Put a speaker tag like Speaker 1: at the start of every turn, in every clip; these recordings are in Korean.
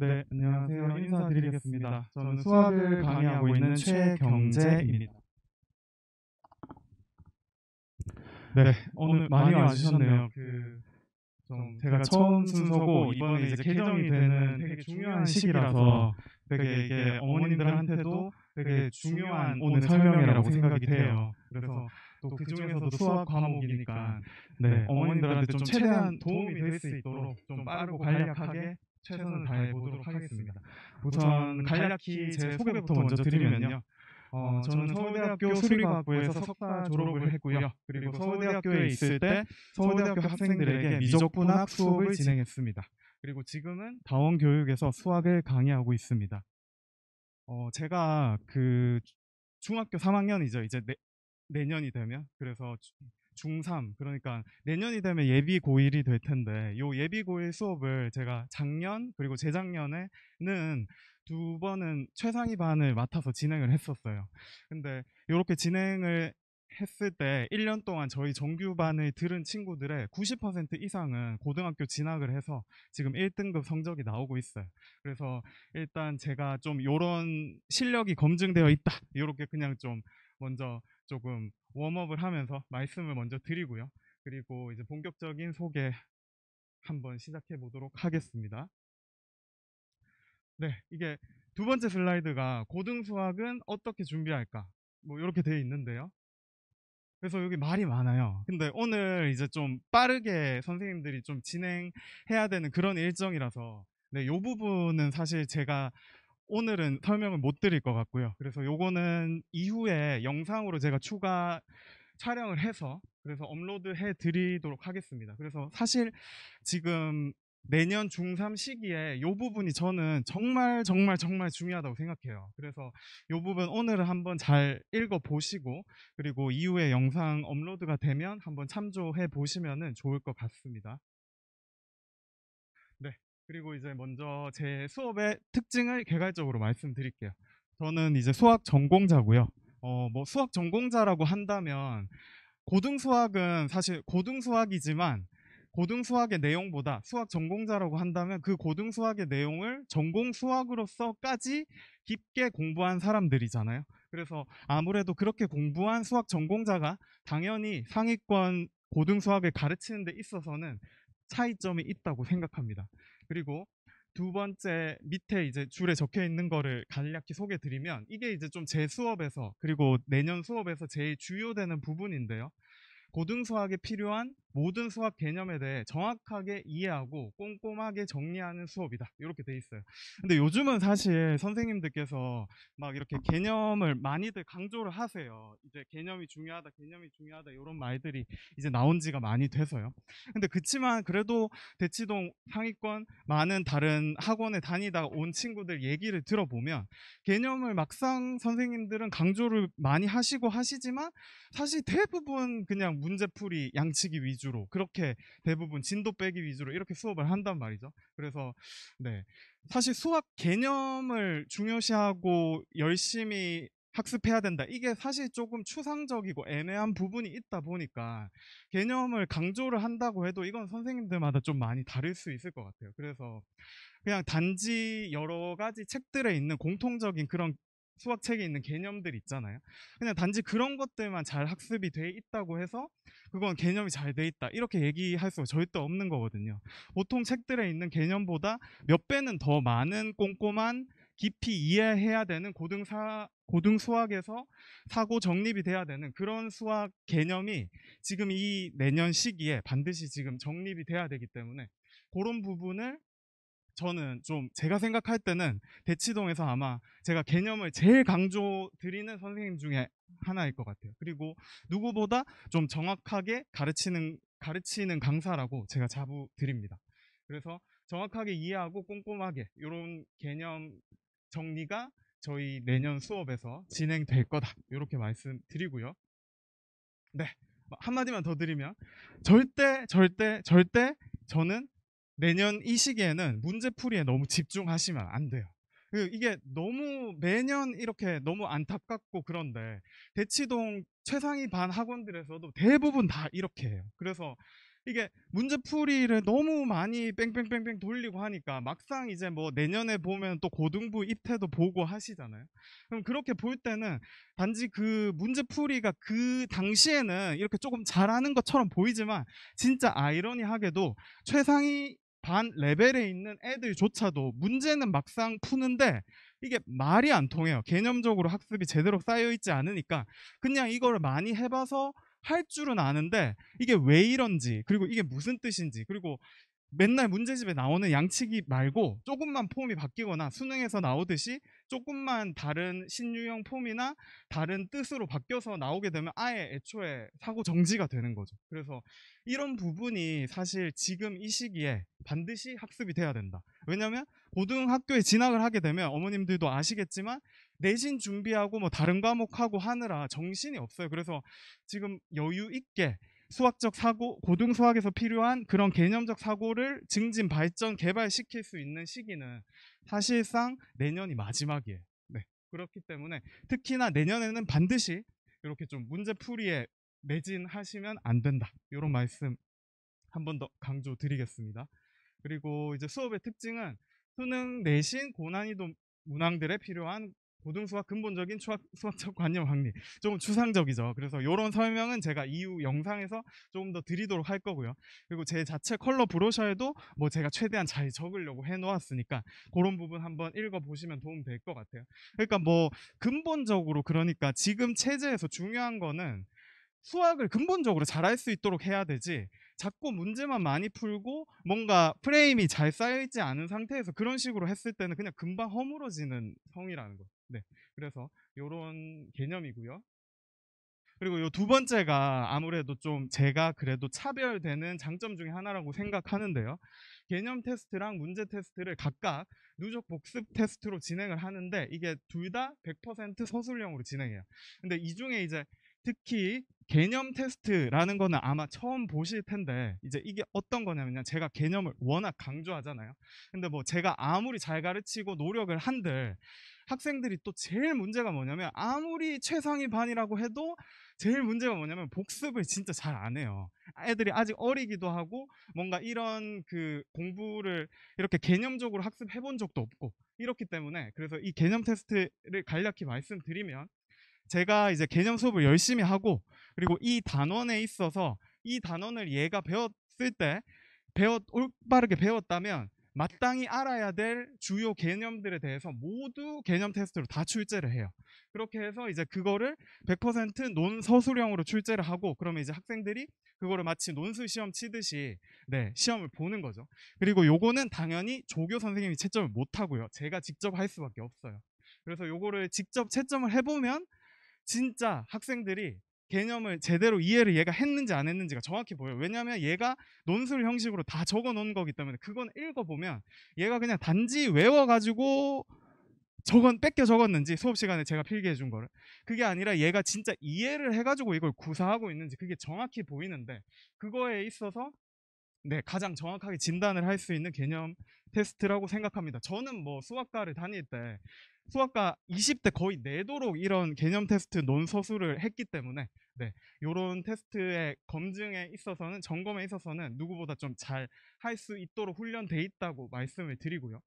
Speaker 1: 네, 네, 안녕하세요. 인사드리겠습니다. 저는 수학을 강의하고 있는 최경재입니다. 네, 네 오늘 많이 와주셨네요. 그, 그 좀 제가 처음 순서고 이번에 이제 개정이 되는 되게 중요한 시기라서 되게 이게 어머님들한테도 되게 중요한 오늘 설명이라고 생각이 돼요. 그래서 또그 중에서도 수학 과목이니까 네, 어머님들한테 좀 최대한 도움이 될 수 있도록 좀 빠르고 간략하게 최선을 다해 보도록 하겠습니다. 우선 간략히 제 소개부터 먼저 드리면요. 어, 어, 저는 서울대학교 수리과학부에서 석사 졸업을 했고요. 그리고 서울대학교에 있을 때 서울대학교 학생들에게 미적분학 수업을 진행했습니다. 그리고 지금은 다원교육에서 수학을 강의하고 있습니다. 어, 제가 그 중학교 3학년이죠. 이제 내, 내년이 되면. 그래서 중3 그러니까 내년이 되면 예비 고1이 될 텐데 요 예비 고1 수업을 제가 작년 그리고 재작년에는 두 번은 최상위 반을 맡아서 진행을 했었어요. 근데 이렇게 진행을 했을 때 1년 동안 저희 정규반을 들은 친구들의 90% 이상은 고등학교 진학을 해서 지금 1등급 성적이 나오고 있어요. 그래서 일단 제가 좀 이런 실력이 검증되어 있다. 이렇게 그냥 좀 먼저 조금 웜업을 하면서 말씀을 먼저 드리고요. 그리고 이제 본격적인 소개 한번 시작해 보도록 하겠습니다. 네, 이게 두 번째 슬라이드가 고등수학은 어떻게 준비할까? 뭐 이렇게 되어 있는데요. 그래서 여기 말이 많아요. 근데 오늘 이제 좀 빠르게 선생님들이 좀 진행해야 되는 그런 일정이라서 네, 요 부분은 사실 제가 오늘은 설명을 못 드릴 것 같고요. 그래서 요거는 이후에 영상으로 제가 추가 촬영을 해서 그래서 업로드 해 드리도록 하겠습니다. 그래서 사실 지금 내년 중3 시기에 이 부분이 저는 정말 정말 정말 중요하다고 생각해요. 그래서 이 부분 오늘 한번 잘 읽어보시고 그리고 이후에 영상 업로드가 되면 한번 참조해 보시면 좋을 것 같습니다. 네. 그리고 이제 먼저 제 수업의 특징을 개괄적으로 말씀드릴게요. 저는 이제 수학 전공자고요. 어, 뭐 수학 전공자라고 한다면 고등 수학은 사실 고등 수학이지만 고등 수학의 내용보다 수학 전공자라고 한다면 그 고등 수학의 내용을 전공 수학으로서까지 깊게 공부한 사람들이잖아요. 그래서 아무래도 그렇게 공부한 수학 전공자가 당연히 상위권 고등 수학을 가르치는 데 있어서는 차이점이 있다고 생각합니다. 그리고 두 번째 밑에 이제 줄에 적혀 있는 거를 간략히 소개 해 드리면 이게 이제 좀 제 수업에서 그리고 내년 수업에서 제일 주요되는 부분인데요. 고등 수학에 필요한 모든 수학 개념에 대해 정확하게 이해하고 꼼꼼하게 정리하는 수업이다 이렇게 돼 있어요 근데 요즘은 사실 선생님들께서 막 이렇게 개념을 많이들 강조를 하세요 이제 개념이 중요하다 개념이 중요하다 이런 말들이 이제 나온 지가 많이 돼서요 근데 그치만 그래도 대치동 상위권 많은 다른 학원에 다니다 온 친구들 얘기를 들어보면 개념을 막상 선생님들은 강조를 많이 하시고 하시지만 사실 대부분 그냥 문제풀이 양치기 위주 위주로 그렇게 대부분 진도 빼기 위주로 이렇게 수업을 한단 말이죠. 그래서 네 사실 수학 개념을 중요시하고 열심히 학습해야 된다. 이게 사실 조금 추상적이고 애매한 부분이 있다 보니까 개념을 강조를 한다고 해도 이건 선생님들마다 좀 많이 다를 수 있을 것 같아요. 그래서 그냥 단지 여러 가지 책들에 있는 공통적인 그런 수학책에 있는 개념들 있잖아요. 그냥 단지 그런 것들만 잘 학습이 돼 있다고 해서 그건 개념이 잘 돼 있다 이렇게 얘기할 수가 절대 없는 거거든요. 보통 책들에 있는 개념보다 몇 배는 더 많은 꼼꼼한 깊이 이해해야 되는 고등사 고등 수학에서 사고 정립이 돼야 되는 그런 수학 개념이 지금 이 내년 시기에 반드시 지금 정립이 돼야 되기 때문에 그런 부분을 저는 좀 제가 생각할 때는 대치동에서 아마 제가 개념을 제일 강조 드리는 선생님 중에 하나일 것 같아요. 그리고 누구보다 좀 정확하게 가르치는 가르치는 강사라고 제가 자부 드립니다. 그래서 정확하게 이해하고 꼼꼼하게 이런 개념 정리가 저희 내년 수업에서 진행될 거다 이렇게 말씀드리고요. 네 뭐 한마디만 더 드리면 절대 절대 절대 저는 내년이 시기에는 문제풀이에 너무 집중하시면 안 돼요. 그 이게 너무 매년 이렇게 너무 안타깝고 그런데 대치동 최상위 반 학원들에서도 대부분 다 이렇게 해요. 그래서 이게 문제풀이를 너무 많이 뺑뺑뺑뺑 돌리고 하니까 막상 이제 뭐 내년에 보면 또 고등부 입태도 보고 하시잖아요. 그럼 그렇게 볼 때는 단지 그 문제풀이가 그 당시에는 이렇게 조금 잘하는 것처럼 보이지만 진짜 아이러니하게도 최상위 반 레벨에 있는 애들조차도 문제는 막상 푸는데 이게 말이 안 통해요. 개념적으로 학습이 제대로 쌓여 있지 않으니까 그냥 이걸 많이 해봐서 할 줄은 아는데 이게 왜 이런지 그리고 이게 무슨 뜻인지 그리고 맨날 문제집에 나오는 양치기 말고 조금만 폼이 바뀌거나 수능에서 나오듯이 조금만 다른 신유형 폼이나 다른 뜻으로 바뀌어서 나오게 되면 아예 애초에 사고 정지가 되는 거죠. 그래서 이런 부분이 사실 지금 이 시기에 반드시 학습이 돼야 된다. 왜냐하면 고등학교에 진학을 하게 되면 어머님들도 아시겠지만 내신 준비하고 뭐 다른 과목하고 하느라 정신이 없어요. 그래서 지금 여유 있게 수학적 사고, 고등 수학에서 필요한 그런 개념적 사고를 증진, 발전, 개발시킬 수 있는 시기는 사실상 내년이 마지막이에요. 네. 그렇기 때문에 특히나 내년에는 반드시 이렇게 좀 문제 풀이에 매진하시면 안 된다. 이런 말씀 한 번 더 강조드리겠습니다. 그리고 이제 수업의 특징은 수능 내신 고난이도 문항들에 필요한 고등수학 근본적인 수학, 수학적 관념 확립 조금 추상적이죠 그래서 이런 설명은 제가 이후 영상에서 조금 더 드리도록 할 거고요 그리고 제 자체 컬러 브로셔에도뭐 제가 최대한 잘 적으려고 해놓았으니까 그런 부분 한번 읽어보시면 도움 될 것 같아요 그러니까 뭐 근본적으로 그러니까 지금 체제에서 중요한 거는 수학을 근본적으로 잘 할 수 있도록 해야 되지 자꾸 문제만 많이 풀고 뭔가 프레임이 잘 쌓여있지 않은 상태에서 그런 식으로 했을 때는 그냥 금방 허물어지는 성이라는 거 네, 그래서 이런 개념이고요. 그리고 이 두 번째가 아무래도 좀 제가 그래도 차별되는 장점 중에 하나라고 생각하는데요. 개념 테스트랑 문제 테스트를 각각 누적 복습 테스트로 진행을 하는데 이게 둘 다 100% 서술형으로 진행해요. 근데 이 중에 이제 특히 개념 테스트라는 거는 아마 처음 보실 텐데 이제 이게 어떤 거냐면요 제가 개념을 워낙 강조하잖아요 근데 뭐 제가 아무리 잘 가르치고 노력을 한들 학생들이 또 제일 문제가 뭐냐면 아무리 최상위 반이라고 해도 제일 문제가 뭐냐면 복습을 진짜 잘 안 해요. 애들이 아직 어리기도 하고 뭔가 이런 그 공부를 이렇게 개념적으로 학습해 본 적도 없고 이렇기 때문에 그래서 이 개념 테스트를 간략히 말씀드리면 제가 이제 개념 수업을 열심히 하고 그리고 이 단원에 있어서 이 단원을 얘가 배웠을 때 배웠 올바르게 배웠다면 마땅히 알아야 될 주요 개념들에 대해서 모두 개념 테스트로 다 출제를 해요. 그렇게 해서 이제 그거를 100% 논서술형으로 출제를 하고 그러면 이제 학생들이 그거를 마치 논술 시험 치듯이 네, 시험을 보는 거죠. 그리고 요거는 당연히 조교 선생님이 채점을 못 하고요. 제가 직접 할 수밖에 없어요. 그래서 요거를 직접 채점을 해 보면 진짜 학생들이 개념을 제대로 이해를 얘가 했는지 안 했는지가 정확히 보여요. 왜냐하면 얘가 논술 형식으로 다 적어 놓은 거기 때문에 그건 읽어보면 얘가 그냥 단지 외워가지고 저건 뺏겨 적었는지 수업 시간에 제가 필기해 준 거를 그게 아니라 얘가 진짜 이해를 해가지고 이걸 구사하고 있는지 그게 정확히 보이는데 그거에 있어서 네 가장 정확하게 진단을 할 수 있는 개념 테스트라고 생각합니다. 저는 뭐 수학과를 다닐 때 수학과 20대 거의 내도록 이런 개념 테스트 논서술을 했기 때문에 네, 이런 테스트의 검증에 있어서는 점검에 있어서는 누구보다 좀 잘 할 수 있도록 훈련돼 있다고 말씀을 드리고요.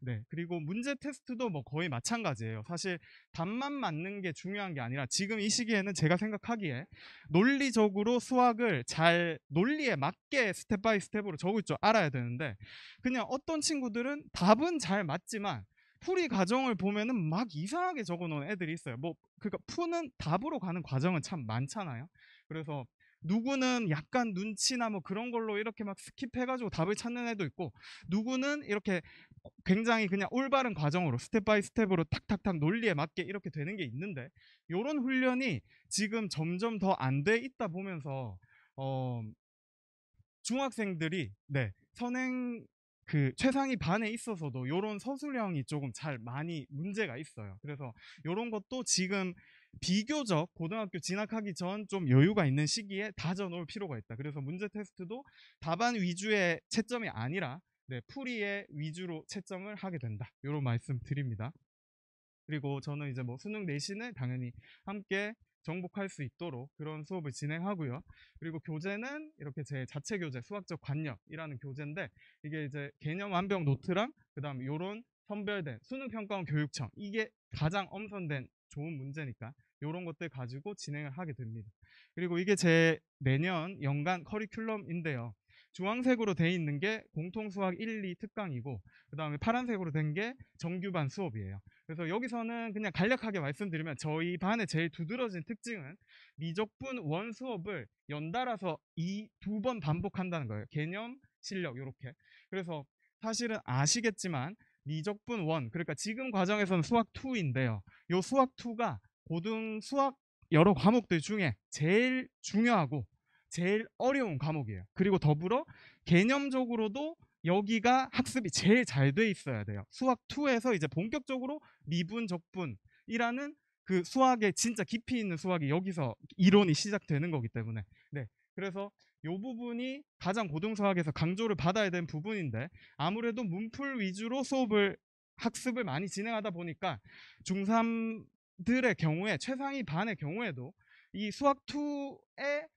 Speaker 1: 네, 그리고 문제 테스트도 뭐 거의 마찬가지예요. 사실 답만 맞는 게 중요한 게 아니라 지금 이 시기에는 제가 생각하기에 논리적으로 수학을 잘 논리에 맞게 스텝 바이 스텝으로 적을 줄 알아야 되는데 그냥 어떤 친구들은 답은 잘 맞지만 풀이 과정을 보면은 막 이상하게 적어놓은 애들이 있어요. 뭐 그러니까 푸는 답으로 가는 과정은 참 많잖아요. 그래서 누구는 약간 눈치나 뭐 그런 걸로 이렇게 막 스킵해가지고 답을 찾는 애도 있고 누구는 이렇게 굉장히 그냥 올바른 과정으로 스텝 바이 스텝으로 탁탁탁 논리에 맞게 이렇게 되는 게 있는데 이런 훈련이 지금 점점 더 안 돼 있다 보면서 어 중학생들이 네 선행 그 최상위 반에 있어서도 요런 서술형이 조금 잘 많이 문제가 있어요. 그래서 요런 것도 지금 비교적 고등학교 진학하기 전 좀 여유가 있는 시기에 다져 놓을 필요가 있다. 그래서 문제 테스트도 답안 위주의 채점이 아니라 네, 풀이의 위주로 채점을 하게 된다. 요런 말씀 드립니다. 그리고 저는 이제 뭐 수능 내신을 당연히 함께 정복할 수 있도록 그런 수업을 진행하고요. 그리고 교재는 이렇게 제 자체 교재 수학적 관념이라는 교재인데 이게 이제 개념 완벽 노트랑 그다음 요런 선별된 수능 평가원 교육청 이게 가장 엄선된 좋은 문제니까 요런 것들 가지고 진행을 하게 됩니다. 그리고 이게 제 내년 연간 커리큘럼인데요. 주황색으로 돼 있는 게 공통수학 1, 2 특강이고 그 다음에 파란색으로 된 게 정규반 수업이에요. 그래서 여기서는 그냥 간략하게 말씀드리면 저희 반의 제일 두드러진 특징은 미적분 원 수업을 연달아서 이 두 번 반복한다는 거예요. 개념, 실력 이렇게. 그래서 사실은 아시겠지만 미적분 원 그러니까 지금 과정에서는 수학 2인데요. 요 수학 2가 고등 수학 여러 과목들 중에 제일 중요하고 제일 어려운 과목이에요. 그리고 더불어 개념적으로도 여기가 학습이 제일 잘 돼 있어야 돼요. 수학 2에서 이제 본격적으로 미분, 적분이라는 그 수학의 진짜 깊이 있는 수학이 여기서 이론이 시작되는 거기 때문에 네 그래서 이 부분이 가장 고등수학에서 강조를 받아야 되는 부분인데 아무래도 문풀 위주로 수업을 학습을 많이 진행하다 보니까 중3들의 경우에 최상위 반의 경우에도 이 수학 2의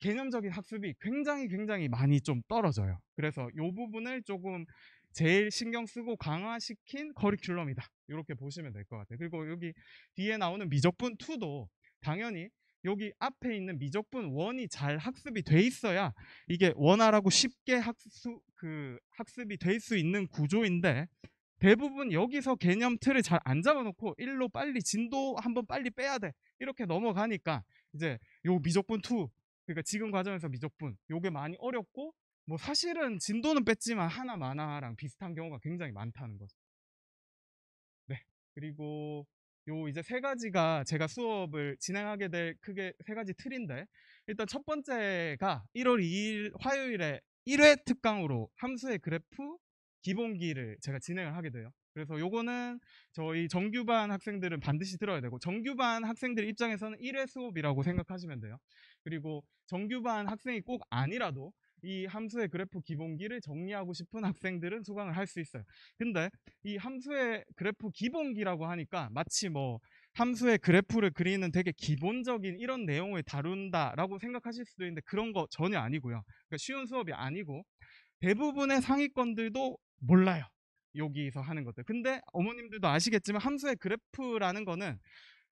Speaker 1: 개념적인 학습이 굉장히 굉장히 많이 좀 떨어져요. 그래서 이 부분을 조금 제일 신경 쓰고 강화시킨 커리큘럼이다. 이렇게 보시면 될 것 같아요. 그리고 여기 뒤에 나오는 미적분 2도 당연히 여기 앞에 있는 미적분 1이 잘 학습이 돼 있어야 이게 원활하고 쉽게 학습, 그 학습이 될 수 있는 구조인데 대부분 여기서 개념 틀을 잘 안 잡아놓고 1로 빨리 진도 한번 빨리 빼야 돼 이렇게 넘어가니까 이제 요 미적분 2 그러니까 지금 과정에서 미적분 요게 많이 어렵고 뭐 사실은 진도는 뺐지만 하나 만화랑 비슷한 경우가 굉장히 많다는 거죠. 네. 그리고 요 이제 세 가지가 제가 수업을 진행하게 될 크게 세 가지 틀인데 일단 첫 번째가 1월 2일 화요일에 1회 특강으로 함수의 그래프 기본기를 제가 진행을 하게 돼요. 그래서 요거는 저희 정규반 학생들은 반드시 들어야 되고 정규반 학생들 입장에서는 1회 수업이라고 생각하시면 돼요. 그리고 정규반 학생이 꼭 아니라도 이 함수의 그래프 기본기를 정리하고 싶은 학생들은 수강을 할 수 있어요. 근데 이 함수의 그래프 기본기라고 하니까 마치 뭐 함수의 그래프를 그리는 되게 기본적인 이런 내용을 다룬다라고 생각하실 수도 있는데 그런 거 전혀 아니고요. 그러니까 쉬운 수업이 아니고 대부분의 상위권들도 몰라요. 여기서 하는 것들. 근데 어머님들도 아시겠지만 함수의 그래프라는 거는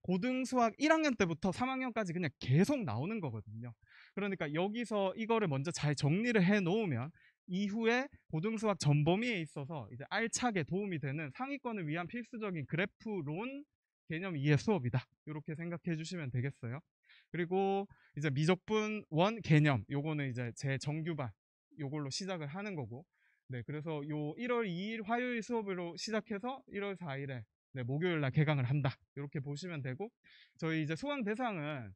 Speaker 1: 고등수학 1학년 때부터 3학년까지 그냥 계속 나오는 거거든요. 그러니까 여기서 이거를 먼저 잘 정리를 해 놓으면 이후에 고등수학 전범위에 있어서 이제 알차게 도움이 되는 상위권을 위한 필수적인 그래프론 개념 이해 수업이다. 이렇게 생각해 주시면 되겠어요. 그리고 이제 미적분 원 개념 요거는 이제 제 정규반 요걸로 시작을 하는 거고 네, 그래서 요 1월 2일 화요일 수업으로 시작해서 1월 4일에 네, 목요일 날 개강을 한다. 이렇게 보시면 되고 저희 이제 수강 대상은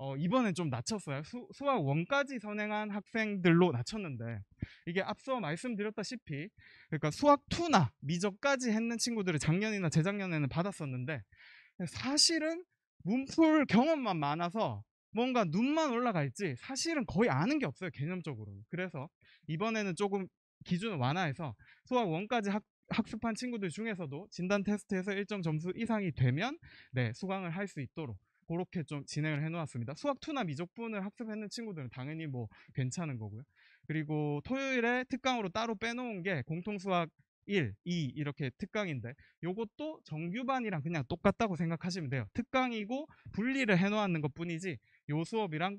Speaker 1: 어, 이번엔 좀 낮췄어요. 수, 수학 원까지 선행한 학생들로 낮췄는데 이게 앞서 말씀드렸다시피 그러니까 수학 2나 미적까지 했는 친구들을 작년이나 재작년에는 받았었는데 사실은 문풀 경험만 많아서 뭔가 눈만 올라갈지 사실은 거의 아는 게 없어요 개념적으로 그래서 이번에는 조금 기준을 완화해서 수학 원까지 학, 습한 친구들 중에서도 진단 테스트에서 일정 점수 이상이 되면 네, 수강을 할 수 있도록 그렇게 좀 진행을 해놓았습니다. 수학 2나 미적분을 학습했는 친구들은 당연히 뭐 괜찮은 거고요. 그리고 토요일에 특강으로 따로 빼놓은 게 공통수학 1, 2 이렇게 특강인데 이것도 정규반이랑 그냥 똑같다고 생각하시면 돼요. 특강이고 분리를 해놓았는 것 뿐이지 요 수업이랑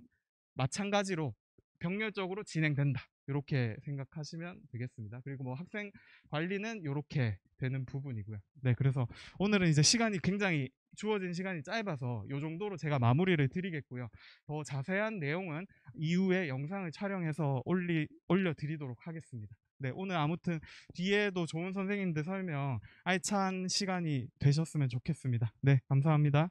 Speaker 1: 마찬가지로 병렬적으로 진행된다. 이렇게 생각하시면 되겠습니다. 그리고 뭐 학생 관리는 이렇게 되는 부분이고요. 네, 그래서 오늘은 이제 시간이 굉장히 주어진 시간이 짧아서 이 정도로 제가 마무리를 드리겠고요. 더 자세한 내용은 이후에 영상을 촬영해서 올리, 올려드리도록 하겠습니다. 네, 오늘 아무튼 뒤에도 좋은 선생님들 설명 알찬 시간이 되셨으면 좋겠습니다. 네, 감사합니다.